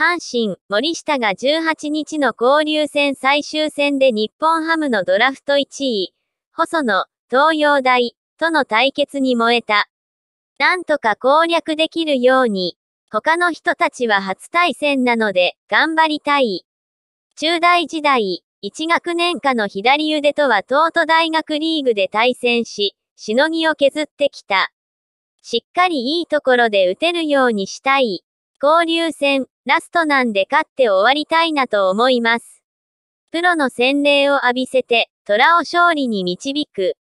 阪神、森下が18日の交流戦最終戦で日本ハムのドラフト1位、細野、東洋大、との対決に燃えた。なんとか攻略できるように、他の人たちは初対戦なので、頑張りたい。中大時代、1学年下の左腕とは東都大学リーグで対戦し、しのぎを削ってきた。しっかりいいところで打てるようにしたい。交流戦、ラストなんで勝って終わりたいなと思います。プロの洗礼を浴びせて、虎を勝利に導く。